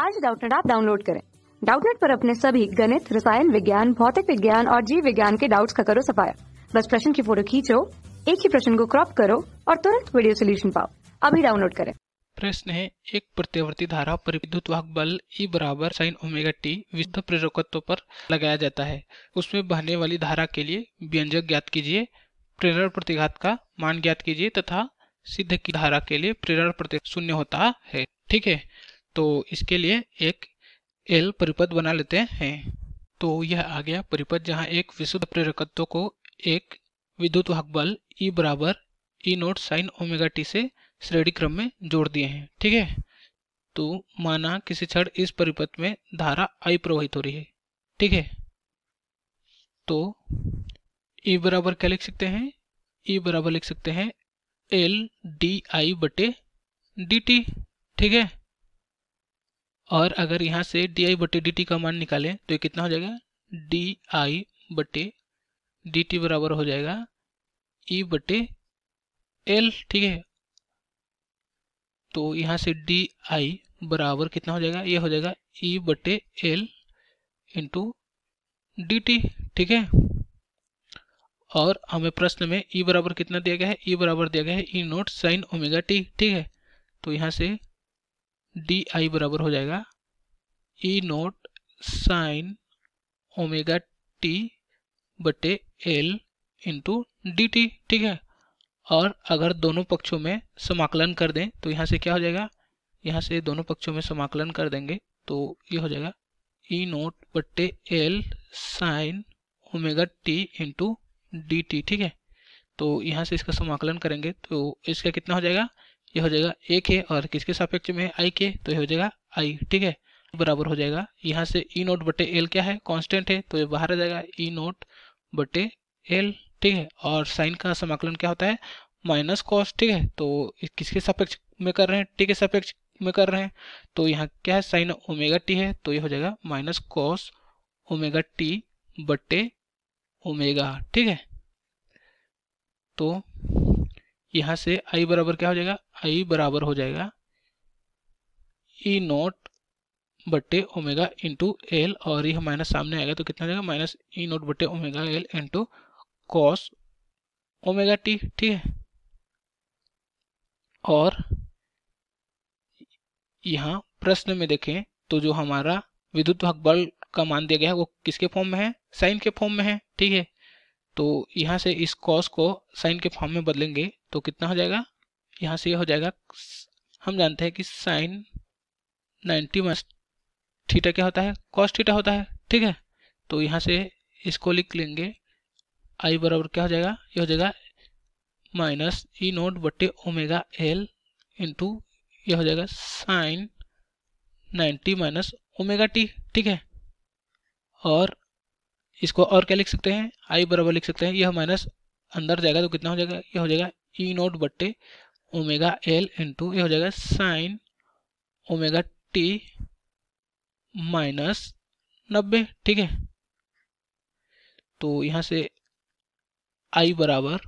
आज डाउटनेट आप डाउनलोड करें डाउटनेट पर अपने सभी गणित रसायन विज्ञान भौतिक विज्ञान और जीव विज्ञान के डाउट्स का करो सफाया बस प्रश्न की फोटो खींचो एक ही प्रश्न को क्रॉप करो और तुरंत वीडियो सोल्यूशन पाओ अभी डाउनलोड करें प्रश्न है एक प्रत्यावर्ती धारा पर विद्युत वाहक बल ई e बराबर साइन ओमेगा टी विद्युत प्रेरकत्व पर लगाया जाता है उसमें बहने वाली धारा के लिए व्यंजक ज्ञात कीजिए प्रेरण प्रतिघात का मान ज्ञात कीजिए तथा सिद्ध की धारा के लिए प्रेरण प्रति शून्य होता है ठीक है तो इसके लिए एक एल परिपथ बना लेते हैं तो यह आ गया परिपथ जहाँ एक विशुद्ध प्रेरकत्व को एक विद्युत वाहक बल ई e बराबर E naught sine omega t से श्रेणी क्रम में जोड़ दिए हैं ठीक है तो माना किसी क्षण इस परिपथ में धारा आई प्रवाहित हो रही है ठीक है तो ई e बराबर क्या लिख सकते हैं ई e बराबर लिख सकते हैं एल डी आई बटे डी टी ठीक है और अगर यहाँ से डी आई बटे डी टी का मान निकालें तो ये कितना हो जाएगा डी आई बटे डी टी बराबर हो जाएगा ई e बटे एल ठीक है तो यहाँ से डी आई बराबर कितना हो जाएगा ये हो जाएगा ई बटे एल इंटू डी टी ठीक है और हमें प्रश्न में ई e बराबर कितना दिया गया है ई e बराबर दिया गया है E naught sine omega t ठीक है तो यहाँ से डी आई बराबर हो जाएगा E naught sine omega t बटे एल इंटू डी टी ठीक है और अगर दोनों पक्षों में समाकलन कर दें तो यहाँ से क्या हो जाएगा यहाँ से दोनों पक्षों में समाकलन कर देंगे तो ये हो जाएगा ई नोट बट्टे L sine omega t into d t ठीक है तो यहाँ से इसका समाकलन करेंगे तो इसका कितना हो जाएगा ये हो जाएगा ए के और किसके सापेक्ष में है आई के तो ये हो जाएगा आई ठीक है बराबर हो जाएगा यहाँ से ई e नोट बटे एल क्या है कांस्टेंट है तो ये बाहर आ जाएगा ई e नोट बटे एल ठीक है और साइन का समाकलन क्या होता है माइनस कॉस ठीक है तो किसके सापेक्ष में कर रहे हैं टी के सापेक्ष में कर रहे हैं तो यहाँ क्या है साइन ओमेगा टी है तो ये हो जाएगा माइनस कॉस ओमेगा टी बटे ओमेगा ठीक है तो यहाँ से आई बराबर क्या हो जाएगा आई बराबर हो जाएगा ई e नोट बट्टे ओमेगा इंटू एल और ये e माइनस सामने आएगा तो कितना जाएगा माइनस ई नोट बटे omega L into cos omega t ठीक है और यहाँ प्रश्न में देखें तो जो हमारा विद्युत भाग बल का मान दिया गया है वो किसके फॉर्म में है साइन के फॉर्म में है ठीक है तो यहाँ से इस कॉस को साइन के फॉर्म में बदलेंगे तो कितना हो जाएगा यहाँ से यह हो जाएगा हम जानते हैं कि साइन 90 माइनस थीटा क्या होता है कॉस थीटा होता है ठीक है तो यहाँ से इसको लिख लेंगे आई बराबर क्या हो जाएगा यह हो जाएगा माइनस ई e नोट बटे ओमेगा एल इंटू यह हो जाएगा साइन 90 माइनस ओमेगा टी ठीक है और इसको और क्या लिख सकते हैं आई बराबर लिख सकते हैं यह माइनस अंदर जाएगा तो कितना हो जाएगा यह हो जाएगा ई e नोट बट्टे ओमेगा एल इंटू ये हो जाएगा साइन ओमेगा टी माइनस नब्बे ठीक है तो यहाँ से आई बराबर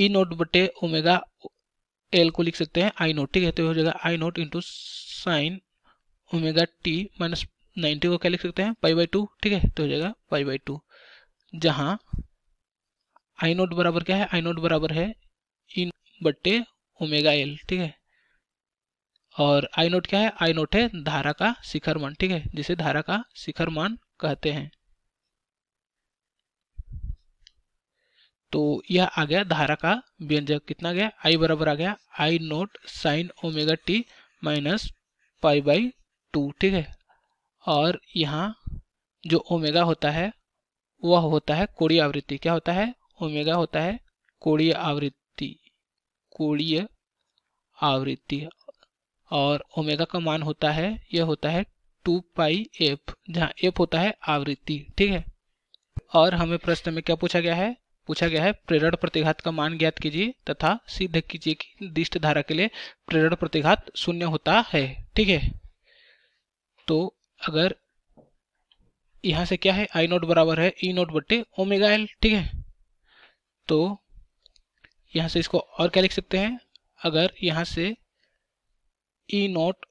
ई e नोट बटे ओमेगा एल को लिख सकते हैं आई नोट ठीक है तो हो जाएगा I nought into sine omega T minus ninety को क्या लिख सकते हैं पाई बाई टू ठीक है तो हो जाएगा पाई बाई टू जहाँ आई नोट बराबर क्या है आई नोट बराबर है ई e बट्टे ओमेगा एल ठीक है और आई नोट क्या है आई नोट है धारा का शिखर मान ठीक है जिसे धारा का शिखर मान कहते हैं तो यह आ गया धारा का व्यंजक कितना गया आई बराबर आ गया I nought sine omega T minus pi by two ठीक है और यहाँ जो ओमेगा होता है वह होता है कोड़ी आवृत्ति क्या होता है ओमेगा होता है कोड़ी आवृत्ति कोणीय आवृत्ति और ओमेगा का मान होता है यह होता है टू पाई एफ जहाँ एफ होता है आवृत्ति ठीक है और हमें प्रश्न में क्या पूछा गया है पूछा गया है प्रेरण प्रतिघात का मान ज्ञात कीजिए तथा सिद्ध कीजिए कि दिष्ट धारा के लिए प्रेरण प्रतिघात शून्य होता है ठीक है तो अगर यहाँ से क्या है आई नोट बराबर है ई e नोट बटे ओमेगा एल ठीक है तो यहाँ से इसको और क्या लिख सकते हैं अगर यहाँ से E नोट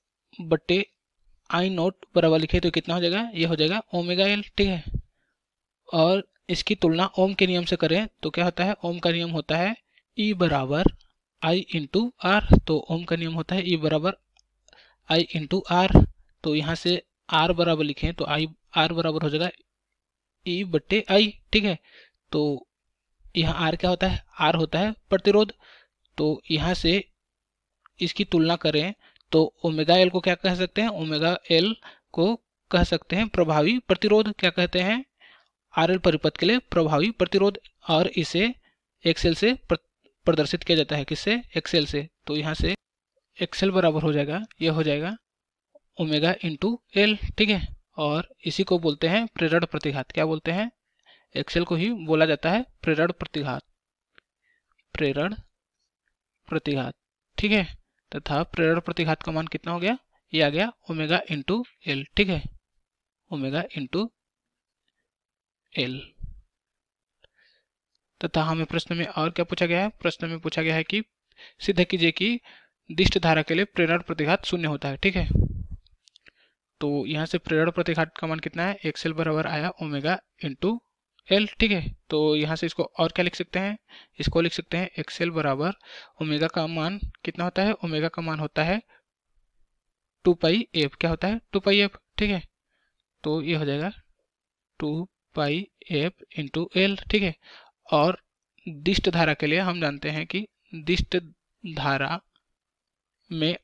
बटे I नोट बराबर लिखे तो कितना हो जाएगा ये हो जाएगा ओमेगा एल ठीक है और इसकी तुलना ओम के नियम से करें तो क्या होता है ओम का नियम होता है ई e बराबर आई इंटू आर तो ओम का नियम होता है ई e बराबर आई इंटू आर तो यहाँ से आर बराबर लिखें तो आई आर बराबर हो जाएगा ई e बटे आई ठीक है तो यहाँ आर क्या होता है आर होता है प्रतिरोध तो यहाँ से इसकी तुलना करें तो ओमेगा एल को क्या कह सकते हैं ओमेगा एल को कह सकते हैं प्रभावी प्रतिरोध क्या कहते हैं आर एल परिपथ के लिए प्रभावी प्रतिरोध और इसे एक्सेल से प्रदर्शित किया जाता है किससे एक्सेल से तो यहाँ से एक्सेल बराबर हो जाएगा यह हो जाएगा ओमेगा इंटू एल ठीक है और इसी को बोलते हैं प्रेरण प्रतिघात क्या बोलते हैं एक्सेल को ही बोला जाता है प्रेरण प्रतिघात प्रेरण प्रतिघात ठीक है तथा प्रेरण प्रतिघात का मान कितना हो गया ये आ गया ओमेगा इंटू एल ठीक है ओमेगा इंटू एल तथा हमें प्रश्न में और क्या पूछा गया है प्रश्न में पूछा गया है कि सिद्ध कीजिए कि दिष्ट धारा के लिए प्रेरण प्रतिघात शून्य होता है ठीक है तो यहाँ से प्रेरण प्रतिघात का मान कितना है एक्सेल बराबर आया ओमेगा इंटू एल ठीक है तो यहाँ से इसको और क्या लिख सकते हैं इसको लिख सकते हैं एक्सेल बराबर ओमेगा का मान कितना होता है ओमेगा का मान होता है टू पाई एफ क्या होता है टू पाई एफ ठीक है तो ये हो जाएगा two pi F into L ठीक है और दिष्ट धारा के लिए हम जानते हैं कि दिष्ट धारा में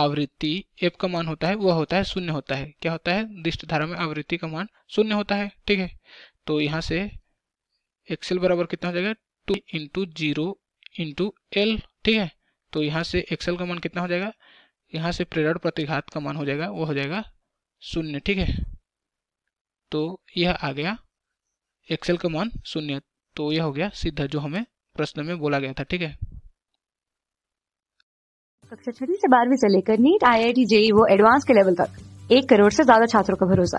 आवृत्ति एफ का मान होता है वह होता है शून्य होता है क्या होता है दिष्ट धारा में आवृत्ति का मान शून्य होता है ठीक है तो यहाँ से एक्सेल बराबर कितना हो जाएगा two into zero into L ठीक है तो यहाँ से एक्सेल का मान कितना हो जाएगा यहाँ से प्रेरण प्रतिघात का मान हो जाएगा वो हो जाएगा शून्य ठीक है तो यह आ गया एक्सेल का मान शून्य तो यह हो गया सीधा जो हमें प्रश्न में बोला गया था ठीक है कक्षा छठी से बारहवीं से लेकर NEET IIT JEE वो एडवांस के लेवल तक एक करोड़ से ज्यादा छात्रों का भरोसा